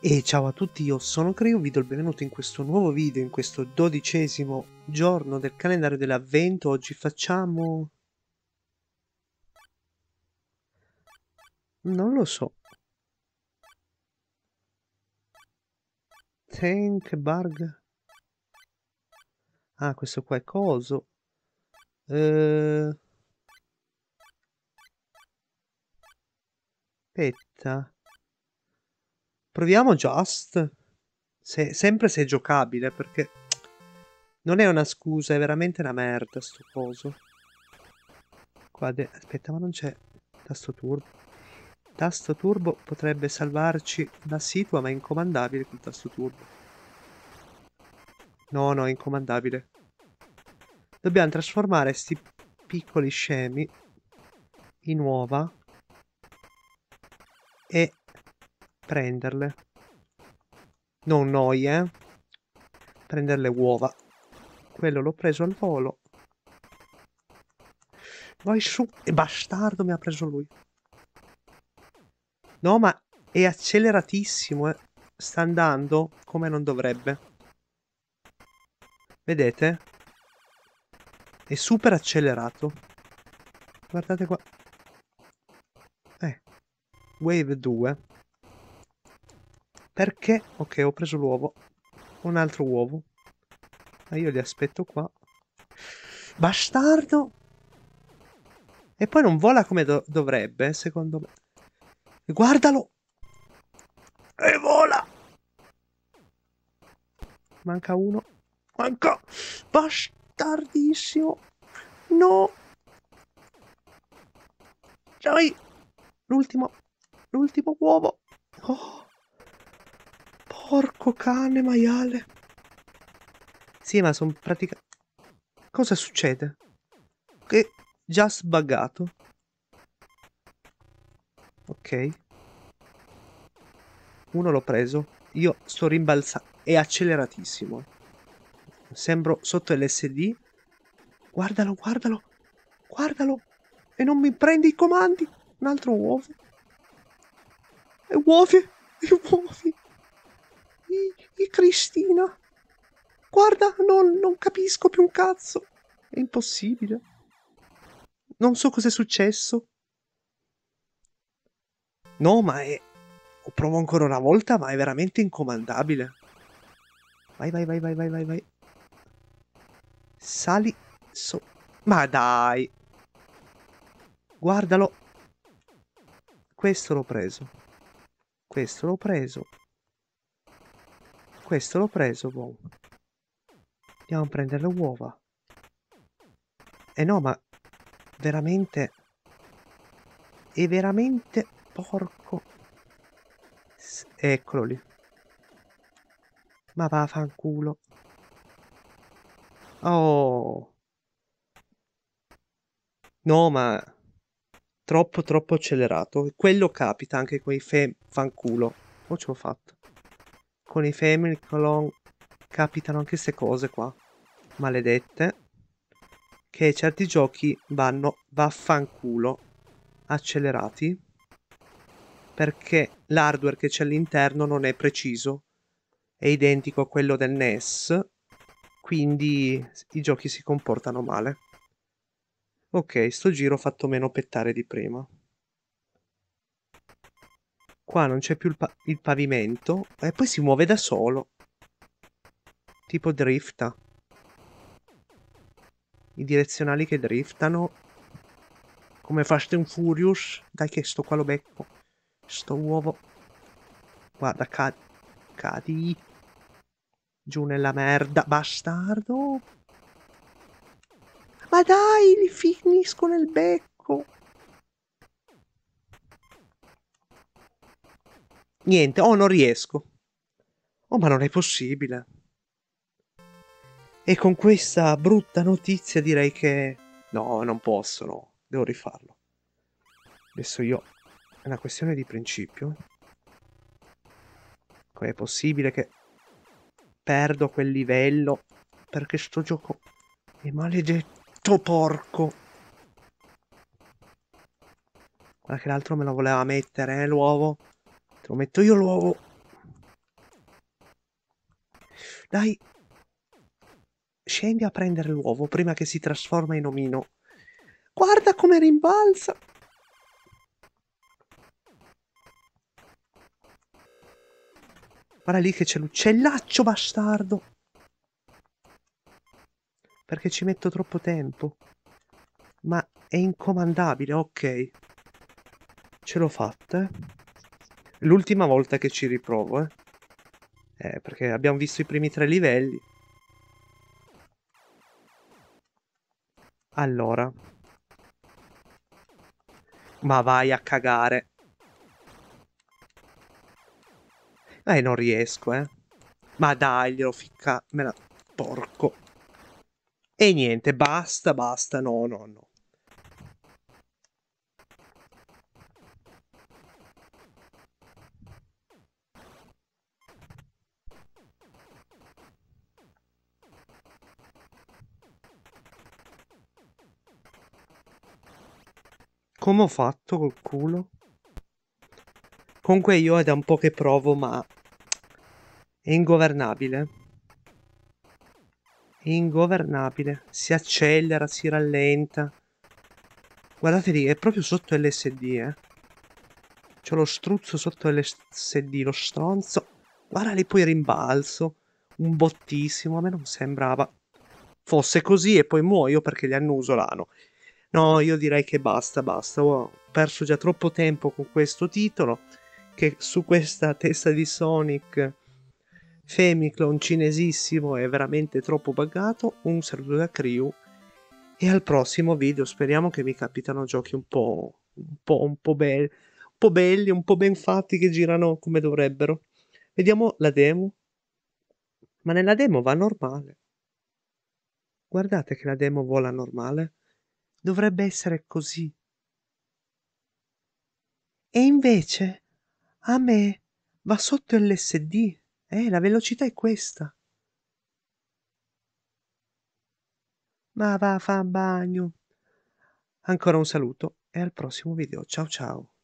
E ciao a tutti, io sono Creo, vi do il benvenuto in questo nuovo video, in questo dodicesimo giorno del calendario dell'avvento. Oggi facciamo... Non lo so. Tank Barg. Ah, questo qua è coso. Eh... Aspetta. Proviamo Just. Se, sempre se è giocabile, perché... Non è una scusa, è veramente una merda sto coso. Qua de... Aspetta, ma non c'è... Tasto turbo. Tasto turbo potrebbe salvarci la situa, ma è incomandabile col tasto turbo. No, no, è incomandabile. Dobbiamo trasformare sti piccoli scemi in uova e prenderle. Non noi, eh. Prendere le uova. Quello l'ho preso al volo. Vai su. E bastardo mi ha preso lui. No, ma è acceleratissimo, eh. Sta andando come non dovrebbe. Vedete? È super accelerato. Guardate qua. Eh. Wave 2. Perché? Ok, ho preso l'uovo. Un altro uovo. Ma io li aspetto qua. Bastardo! E poi non vola come do dovrebbe, secondo me. Guardalo! E vola! Manca uno. Manca! Bastardissimo! No! Dai! L'ultimo! L'ultimo uovo! Oh! Porco cane, maiale. Sì, ma sono praticamente... Cosa succede? Che già sbaggato. Ok. Uno l'ho preso. Io sto rimbalzando. È acceleratissimo. Sembro sotto l'SD. Guardalo, guardalo. Guardalo. E non mi prendi i comandi. Un altro uovo. E uovi. E uovi. I, I, Cristina. Guarda, non, non capisco più un cazzo. È impossibile. Non so cos'è successo. No, ma è... Lo provo ancora una volta, ma è veramente incomandabile. Vai, vai, vai, vai, vai, vai, vai. Sali so... Ma dai! Guardalo! Questo l'ho preso. Questo l'ho preso. Questo l'ho preso, boh. Andiamo a prendere le uova. Eh no, ma... Veramente... È veramente porco... S Eccolo lì. Ma va fanculo. Oh... No, ma... Troppo, troppo accelerato. Quello capita anche con i fanculo. oh ce l'ho fatto con i Family Clone capitano anche queste cose qua. Maledette. Che certi giochi vanno vaffanculo accelerati. Perché l'hardware che c'è all'interno non è preciso. È identico a quello del NES. Quindi i giochi si comportano male. Ok, sto giro ho fatto meno pettare di prima. Qua non c'è più il, pa il pavimento e poi si muove da solo. Tipo drifta. I direzionali che driftano. Come Fast and Furious. Dai che sto qua lo becco. Sto uovo. Guarda, cad cadi. Giù nella merda, bastardo. Ma dai, li finisco nel becco. Niente, oh, non riesco. Oh, ma non è possibile. E con questa brutta notizia direi che... No, non posso, no. Devo rifarlo. Adesso io... È una questione di principio. Com'è possibile che... Perdo quel livello perché sto gioco è maledetto porco. Guarda che l'altro me lo voleva mettere, eh, l'uovo. Te lo metto io l'uovo. Dai. Scendi a prendere l'uovo prima che si trasforma in omino. Guarda come rimbalza. Guarda lì che c'è l'uccellaccio bastardo. Perché ci metto troppo tempo. Ma è incomandabile, ok. Ce l'ho fatta, eh. L'ultima volta che ci riprovo, eh. eh. perché abbiamo visto i primi tre livelli. Allora. Ma vai a cagare. Eh, non riesco, eh. Ma dai, glielo ficca... Me la... Porco. E niente, basta, basta, no, no, no. Come ho fatto col culo? Comunque io è da un po' che provo, ma... È ingovernabile. È ingovernabile. Si accelera, si rallenta. Guardate lì, è proprio sotto l'SD, eh. C'ho lo struzzo sotto l'SD, lo stronzo. Guarda lì poi rimbalzo. Un bottissimo, a me non sembrava fosse così e poi muoio perché gli hanno uso No, io direi che basta, basta. ho perso già troppo tempo con questo titolo. Che su questa testa di Sonic Femiclon cinesissimo è veramente troppo buggato. Un saluto da Crew. E al prossimo video speriamo che mi capitano giochi un po', un po', un po belli, un po' belli, un po' ben fatti che girano come dovrebbero. Vediamo la demo. Ma nella demo va normale. Guardate che la demo vola normale dovrebbe essere così. E invece a me va sotto l'SD, eh, la velocità è questa. Ma va, fa bagno. Ancora un saluto e al prossimo video. Ciao ciao.